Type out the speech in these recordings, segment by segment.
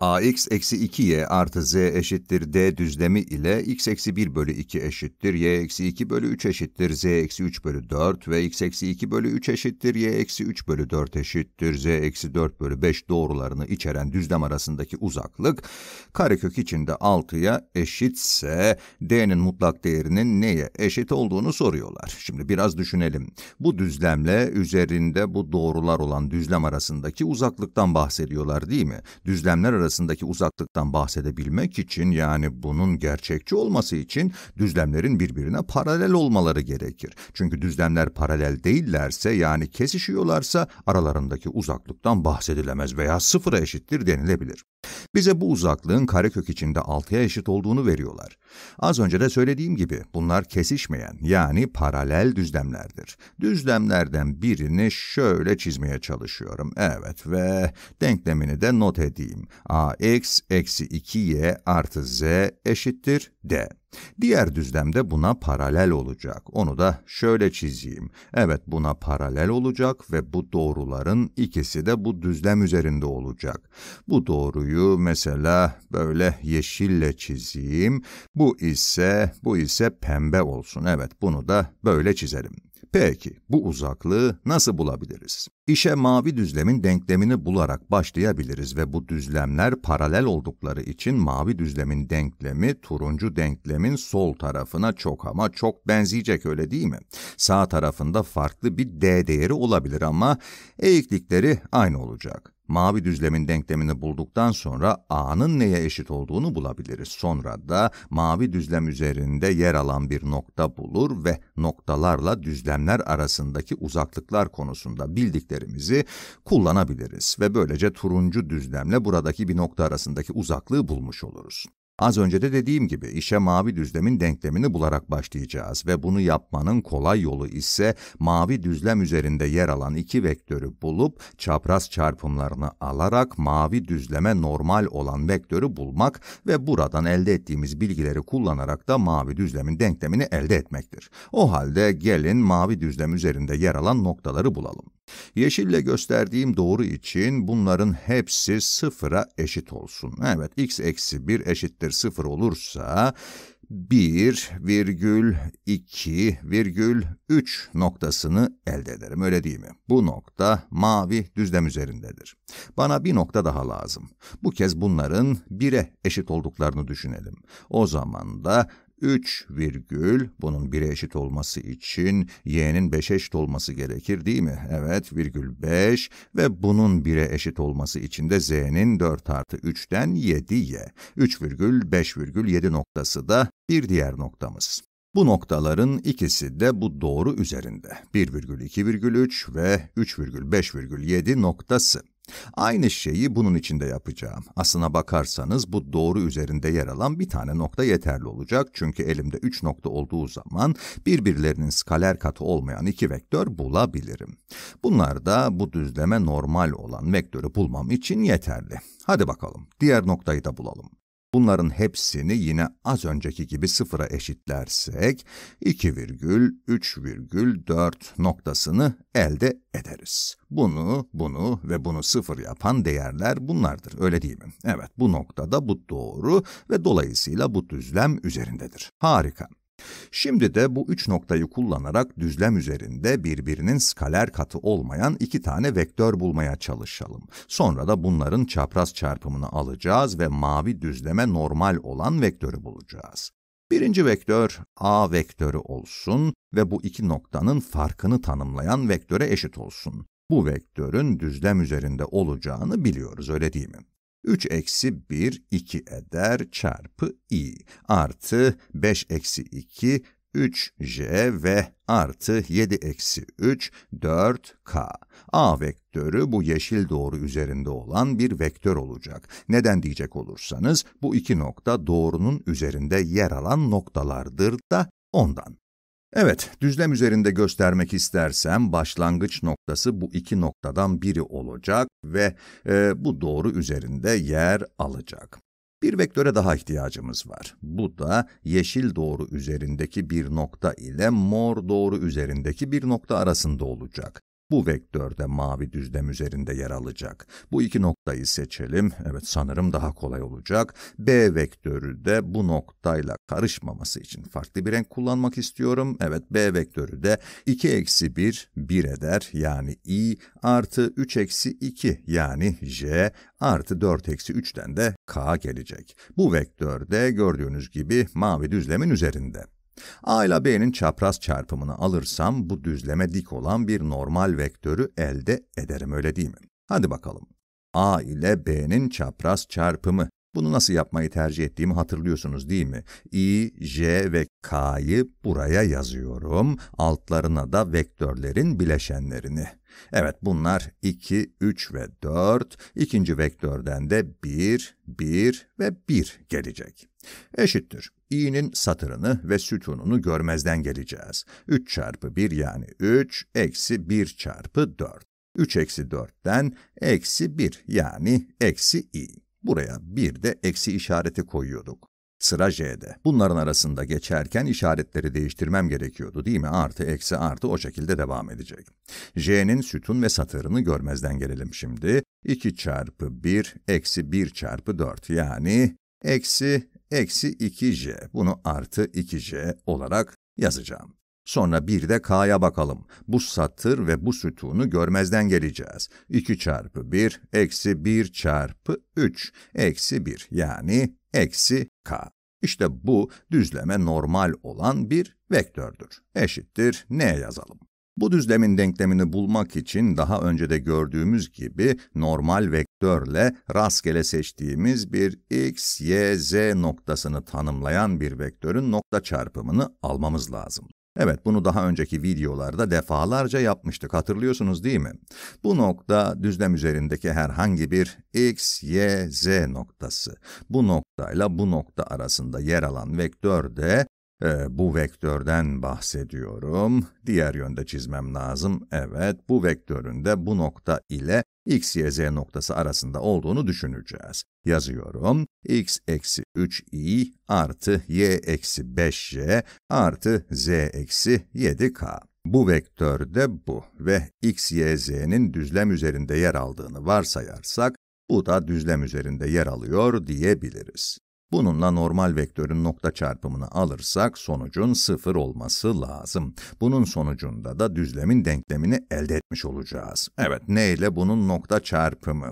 ax eksi 2y artı z eşittir d düzlemi ile x eksi 1 bölü 2 eşittir, y eksi 2 bölü 3 eşittir, z eksi 3 bölü 4 ve x eksi 2 bölü 3 eşittir, y eksi 3 bölü 4 eşittir, z eksi 4 bölü 5 doğrularını içeren düzlem arasındaki uzaklık karekök içinde 6'ya eşitse d'nin mutlak değerinin neye eşit olduğunu soruyorlar. Şimdi biraz düşünelim. Bu düzlemle üzerinde bu doğrular olan düzlem arasındaki uzaklıktan bahsediyorlar değil mi? Düzlemler arasındaki arasındaki uzaklıktan bahsedebilmek için yani bunun gerçekçi olması için düzlemlerin birbirine paralel olmaları gerekir. Çünkü düzlemler paralel değillerse yani kesişiyorlarsa aralarındaki uzaklıktan bahsedilemez veya sıfıra eşittir denilebilir. Bize bu uzaklığın karekök içinde 6'ya eşit olduğunu veriyorlar. Az önce de söylediğim gibi bunlar kesişmeyen yani paralel düzlemlerdir. Düzlemlerden birini şöyle çizmeye çalışıyorum. Evet ve denklemini de not edeyim ax eksi 2y artı z eşittir d. Diğer düzlemde buna paralel olacak. Onu da şöyle çizeyim. Evet buna paralel olacak ve bu doğruların ikisi de bu düzlem üzerinde olacak. Bu doğruyu mesela böyle yeşille çizeyim. Bu ise bu ise pembe olsun. Evet bunu da böyle çizelim. Peki, bu uzaklığı nasıl bulabiliriz? İşe mavi düzlemin denklemini bularak başlayabiliriz ve bu düzlemler paralel oldukları için mavi düzlemin denklemi turuncu denklemin sol tarafına çok ama çok benzeyecek öyle değil mi? Sağ tarafında farklı bir d değeri olabilir ama eğiklikleri aynı olacak. Mavi düzlemin denklemini bulduktan sonra a'nın neye eşit olduğunu bulabiliriz. Sonra da mavi düzlem üzerinde yer alan bir nokta bulur ve noktalarla düzlemler arasındaki uzaklıklar konusunda bildiklerimizi kullanabiliriz ve böylece turuncu düzlemle buradaki bir nokta arasındaki uzaklığı bulmuş oluruz. Az önce de dediğim gibi işe mavi düzlemin denklemini bularak başlayacağız ve bunu yapmanın kolay yolu ise mavi düzlem üzerinde yer alan iki vektörü bulup çapraz çarpımlarını alarak mavi düzleme normal olan vektörü bulmak ve buradan elde ettiğimiz bilgileri kullanarak da mavi düzlemin denklemini elde etmektir. O halde gelin mavi düzlem üzerinde yer alan noktaları bulalım. Yeşille gösterdiğim doğru için bunların hepsi sıfıra eşit olsun. Evet x eksi 1 eşittir 0 olursa 1,2,3 noktasını elde ederim öyle değil mi? Bu nokta mavi düzlem üzerindedir. Bana bir nokta daha lazım. Bu kez bunların 1'e eşit olduklarını düşünelim. O zaman da 3 virgül bunun 1'e eşit olması için y'nin 5'e eşit olması gerekir değil mi? Evet virgül 5 ve bunun 1'e eşit olması için de z'nin 4 artı 3'ten 7y. 3 virgül 5 virgül 7 noktası da bir diğer noktamız. Bu noktaların ikisi de bu doğru üzerinde. 1,2,3 ve 3,5,7 noktası. Aynı şeyi bunun içinde yapacağım. Aslına bakarsanız bu doğru üzerinde yer alan bir tane nokta yeterli olacak. Çünkü elimde 3 nokta olduğu zaman birbirlerinin skaler katı olmayan iki vektör bulabilirim. Bunlar da bu düzleme normal olan vektörü bulmam için yeterli. Hadi bakalım diğer noktayı da bulalım. Bunların hepsini yine az önceki gibi sıfıra eşitlersek 2,3,4 noktasını elde ederiz. Bunu, bunu ve bunu sıfır yapan değerler bunlardır, öyle değil mi? Evet, bu noktada bu doğru ve dolayısıyla bu düzlem üzerindedir. Harika. Şimdi de bu üç noktayı kullanarak düzlem üzerinde birbirinin skaler katı olmayan iki tane vektör bulmaya çalışalım. Sonra da bunların çapraz çarpımını alacağız ve mavi düzleme normal olan vektörü bulacağız. Birinci vektör A vektörü olsun ve bu iki noktanın farkını tanımlayan vektöre eşit olsun. Bu vektörün düzlem üzerinde olacağını biliyoruz, öyle değil mi? 3 eksi 1 2 eder çarpı i artı 5 eksi 2 3j ve artı 7 eksi 3 4k. A vektörü bu yeşil doğru üzerinde olan bir vektör olacak. Neden diyecek olursanız bu iki nokta doğrunun üzerinde yer alan noktalardır da ondan. Evet, düzlem üzerinde göstermek istersem başlangıç noktası bu iki noktadan biri olacak ve e, bu doğru üzerinde yer alacak. Bir vektöre daha ihtiyacımız var. Bu da yeşil doğru üzerindeki bir nokta ile mor doğru üzerindeki bir nokta arasında olacak. Bu vektörde mavi düzlem üzerinde yer alacak. Bu iki noktayı seçelim. Evet sanırım daha kolay olacak. B vektörü de bu noktayla karışmaması için farklı bir renk kullanmak istiyorum. Evet B vektörü de 2 eksi 1 1 eder yani i artı 3 eksi 2 yani j artı 4 eksi 3'ten de k gelecek. Bu vektörde gördüğünüz gibi mavi düzlemin üzerinde. A ile B'nin çapraz çarpımını alırsam bu düzleme dik olan bir normal vektörü elde ederim öyle değil mi? Hadi bakalım. A ile B'nin çapraz çarpımı. Bunu nasıl yapmayı tercih ettiğimi hatırlıyorsunuz değil mi? I, J ve K'yı buraya yazıyorum. Altlarına da vektörlerin bileşenlerini. Evet bunlar 2, 3 ve 4. İkinci vektörden de 1, 1 ve 1 gelecek. Eşittir. i'nin satırını ve sütununu görmezden geleceğiz. 3 çarpı 1 yani 3, eksi 1 çarpı 4. 3 eksi 4'ten eksi 1 yani eksi i. Buraya bir de eksi işareti koyuyorduk. Sıra J'de. Bunların arasında geçerken işaretleri değiştirmem gerekiyordu değil mi? Artı, eksi, artı o şekilde devam edecek. J'nin sütun ve satırını görmezden gelelim şimdi. 2 çarpı 1, eksi 1 çarpı 4 yani eksi eksi 2j, bunu artı 2j olarak yazacağım. Sonra bir de k'ya bakalım. Bu satır ve bu sütunu görmezden geleceğiz. 2 çarpı 1, eksi 1 çarpı 3, eksi 1 yani eksi k. İşte bu düzleme normal olan bir vektördür. Eşittir n yazalım. Bu düzlemin denklemini bulmak için daha önce de gördüğümüz gibi normal vektörle rastgele seçtiğimiz bir x, y, z noktasını tanımlayan bir vektörün nokta çarpımını almamız lazım. Evet, bunu daha önceki videolarda defalarca yapmıştık, hatırlıyorsunuz değil mi? Bu nokta, düzlem üzerindeki herhangi bir x, y, z noktası. Bu noktayla bu nokta arasında yer alan vektör de e, bu vektörden bahsediyorum. Diğer yönde çizmem lazım. Evet, bu vektörün de bu nokta ile x, y, z noktası arasında olduğunu düşüneceğiz. Yazıyorum. x eksi 3i artı y eksi 5 j artı z eksi 7k. Bu vektör de bu ve x, y, z'nin düzlem üzerinde yer aldığını varsayarsak, bu da düzlem üzerinde yer alıyor diyebiliriz. Bununla normal vektörün nokta çarpımını alırsak sonucun sıfır olması lazım. Bunun sonucunda da düzlemin denklemini elde etmiş olacağız. Evet, ne ile bunun nokta çarpımı?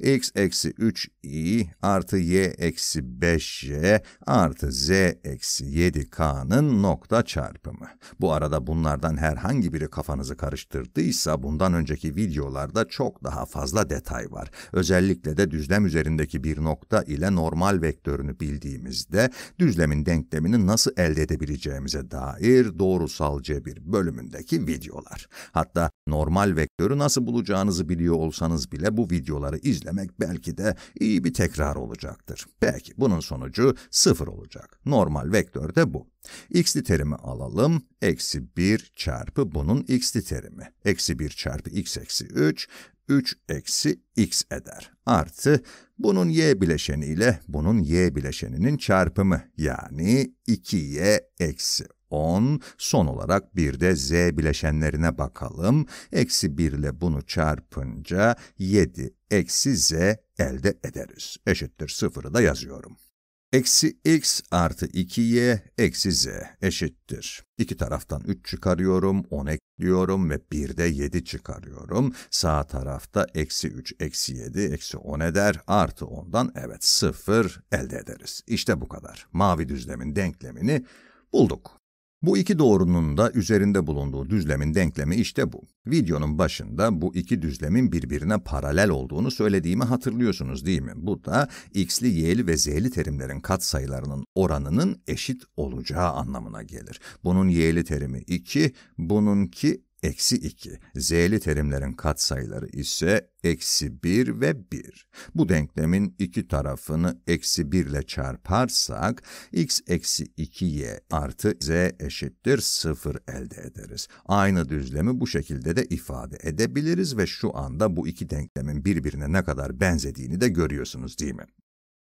x eksi 3i artı y eksi 5j artı z eksi 7k'nın nokta çarpımı. Bu arada bunlardan herhangi biri kafanızı karıştırdıysa bundan önceki videolarda çok daha fazla detay var. Özellikle de düzlem üzerindeki bir nokta ile normal vektörünü bildiğimizde düzlemin denklemini nasıl elde edebileceğimize dair doğrusal cebir bölümündeki videolar. Hatta Normal vektörü nasıl bulacağınızı biliyor olsanız bile bu videoları izlemek belki de iyi bir tekrar olacaktır. Peki bunun sonucu 0 olacak. Normal vektör de bu. x'li terimi alalım. Eksi 1 çarpı bunun x'li terimi. Eksi 1 çarpı x eksi 3. 3 eksi x eder. Artı bunun y bileşeni ile bunun y bileşeninin çarpımı yani 2y eksi 10, son olarak bir de z bileşenlerine bakalım. Eksi 1 ile bunu çarpınca 7 eksi z elde ederiz. Eşittir 0'ı da yazıyorum. Eksi x artı 2y eksi z eşittir. İki taraftan 3 çıkarıyorum, 10 ekliyorum ve 1 de 7 çıkarıyorum. Sağ tarafta eksi 3 eksi 7 eksi 10 eder. Artı 10'dan evet 0 elde ederiz. İşte bu kadar. Mavi düzlemin denklemini bulduk. Bu iki doğrunun da üzerinde bulunduğu düzlemin denklemi işte bu. Videonun başında bu iki düzlemin birbirine paralel olduğunu söylediğimi hatırlıyorsunuz değil mi? Bu da x'li, y'li ve z'li terimlerin katsayılarının oranının eşit olacağı anlamına gelir. Bunun y'li terimi 2, bununki eksi 2, z'li terimlerin katsayıları ise eksi 1 ve 1. Bu denklemin iki tarafını eksi 1 ile çarparsak x eksi 2y artı z eşittir 0 elde ederiz. Aynı düzlemi bu şekilde de ifade edebiliriz ve şu anda bu iki denklemin birbirine ne kadar benzediğini de görüyorsunuz değil mi?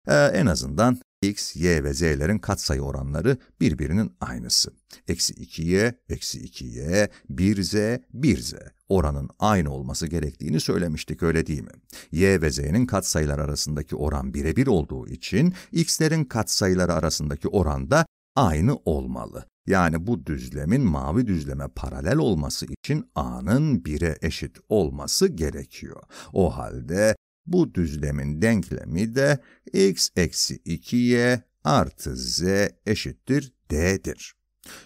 Ee, en azından x, y ve z'lerin katsayı oranları birbirinin aynısı. Eksi 2y, eksi 2y, 1z, 1z oranın aynı olması gerektiğini söylemiştik öyle değil mi? y ve z'nin katsayılar arasındaki oran birebir olduğu için x'lerin katsayıları arasındaki oran da aynı olmalı. Yani bu düzlemin mavi düzleme paralel olması için a'nın 1'e eşit olması gerekiyor. O halde bu düzlemin denklemi de x eksi 2y artı z eşittir d'dir.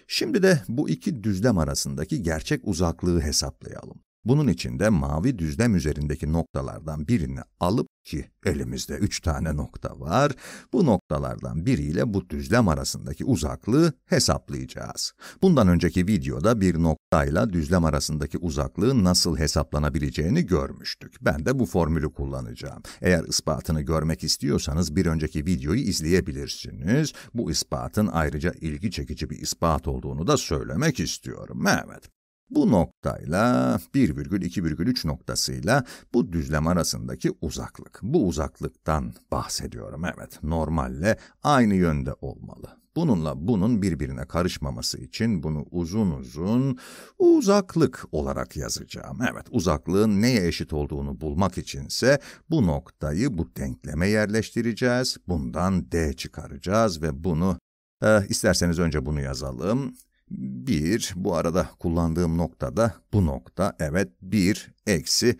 Şimdi de bu iki düzlem arasındaki gerçek uzaklığı hesaplayalım. Bunun için de mavi düzlem üzerindeki noktalardan birini alıp ki elimizde üç tane nokta var, bu noktalardan biriyle bu düzlem arasındaki uzaklığı hesaplayacağız. Bundan önceki videoda bir noktayla düzlem arasındaki uzaklığı nasıl hesaplanabileceğini görmüştük. Ben de bu formülü kullanacağım. Eğer ispatını görmek istiyorsanız bir önceki videoyu izleyebilirsiniz. Bu ispatın ayrıca ilgi çekici bir ispat olduğunu da söylemek istiyorum. Evet, bu noktayla 1,2,3 noktasıyla bu düzlem arasındaki uzaklık. Bu uzaklıktan bahsediyorum evet. Normalle aynı yönde olmalı. Bununla bunun birbirine karışmaması için bunu uzun uzun uzaklık olarak yazacağım. Evet, uzaklığın neye eşit olduğunu bulmak içinse bu noktayı bu denkleme yerleştireceğiz. Bundan d çıkaracağız ve bunu e, isterseniz önce bunu yazalım. 1 bu arada kullandığım nokta da bu nokta evet 1 eksi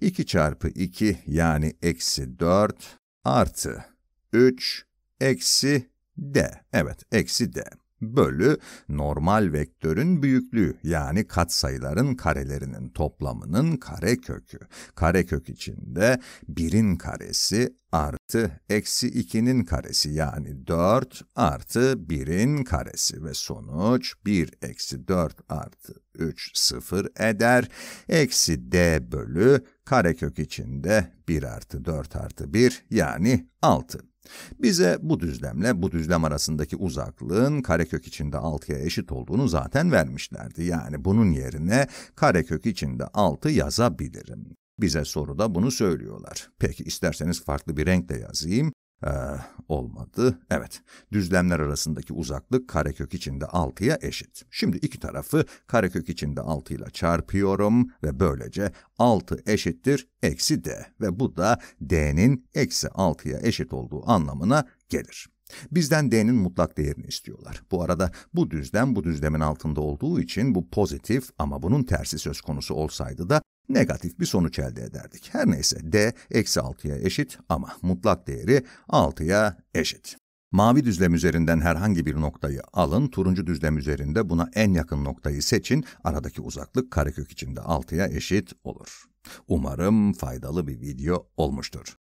2 çarpı 2 yani eksi 4 artı 3 eksi d. Evet eksi d bölü normal vektörün büyüklüğü yani katsayıların karelerinin toplamının karekökü. Karekök içinde birin karesi artı eksi 2'nin karesi yani 4 artı 1'in karesi ve sonuç 1 eksi 4 artı 3 sıfır eder. Eksi d bölü karekök içinde 1 artı 4 artı 1 yani 6. Bize bu düzlemle bu düzlem arasındaki uzaklığın karekök içinde 6'ya eşit olduğunu zaten vermişlerdi. Yani bunun yerine karekök içinde 6 yazabilirim. Bize soruda bunu söylüyorlar. Peki isterseniz farklı bir renkle yazayım. Ee, olmadı. Evet, düzlemler arasındaki uzaklık karekök içinde 6'ya eşit. Şimdi iki tarafı karekök içinde 6 ile çarpıyorum ve böylece 6 eşittir eksi d ve bu da d'nin eksi 6'ya eşit olduğu anlamına gelir. Bizden d'nin mutlak değerini istiyorlar. Bu arada bu düzlem bu düzlemin altında olduğu için bu pozitif ama bunun tersi söz konusu olsaydı da negatif bir sonuç elde ederdik. Her neyse d eksi 6'ya eşit ama mutlak değeri 6'ya eşit. Mavi düzlem üzerinden herhangi bir noktayı alın, turuncu düzlem üzerinde buna en yakın noktayı seçin, aradaki uzaklık karekök içinde 6'ya eşit olur. Umarım faydalı bir video olmuştur.